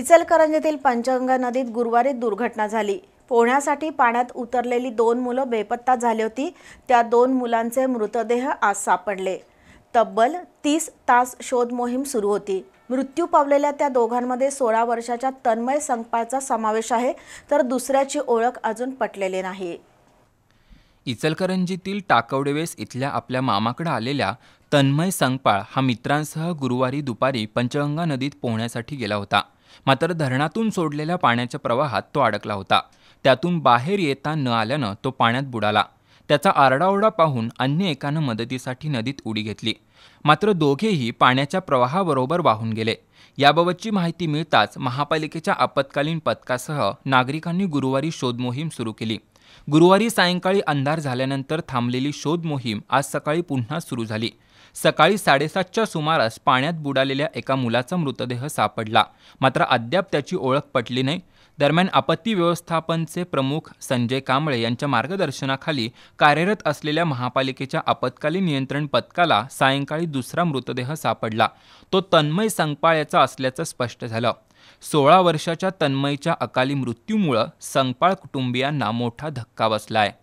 इचलकरंजीतील पंचगंगा नदीत गुरुवारी दुर्घटना झाली पोहण्यासाठी पाण्यात उतरलेली दोन मुलं बेपत्ता झाली होती त्या दोन मुलांचे मृतदेह आज सापडले तब्बल तीस तास शोध मोहीम सुरू होती मृत्यू पावलेल्या त्या दोघांमध्ये सोळा वर्षाच्या तन्मय संपाचा समावेश आहे तर दुसऱ्याची ओळख अजून पटलेली नाही इचलकरंजीतील टाकवडेवेस इथल्या आपल्या मामाकडे आलेल्या तन्मय संगपाळ हा मित्रांसह गुरुवारी दुपारी पंचगंगा नदीत पोहण्यासाठी गेला होता मात्र धरणातून सोडलेल्या पाण्याच्या प्रवाहात तो अडकला होता त्यातून बाहेर येता न आल्यानं तो पाण्यात बुडाला त्याचा आरडाओरडा पाहून अन्य एकानं मदतीसाठी नदीत उडी घेतली मात्र दोघेही पाण्याच्या प्रवाहाबरोबर वाहून गेले याबाबतची माहिती मिळताच महापालिकेच्या आपत्कालीन पथकासह नागरिकांनी गुरुवारी शोधमोहीम सुरू केली गुरुवारी सायंकाळी अंधार झाल्यानंतर थांबलेली शोध मोहीम आज सकाळी पुन्हा सुरू झाली सकाळी साडेसातच्या सुमारास पाण्यात बुडालेल्या एका मुलाचा मृतदेह सापडला मात्र अद्याप त्याची ओळख पटली नाही दरम्यान आपत्ती व्यवस्थापनचे प्रमुख संजय कांबळे यांच्या मार्गदर्शनाखाली कार्यरत असलेल्या महापालिकेच्या आपत्कालीन नियंत्रण पथकाला सायंकाळी दुसरा मृतदेह सापडला तो तन्मय संगपाळ याचा असल्याचं स्पष्ट झालं सोळा वर्षाच्या तन्मयच्या अकाली मृत्यूमुळं संपाळ कुटुंबियांना मोठा धक्का बसलाय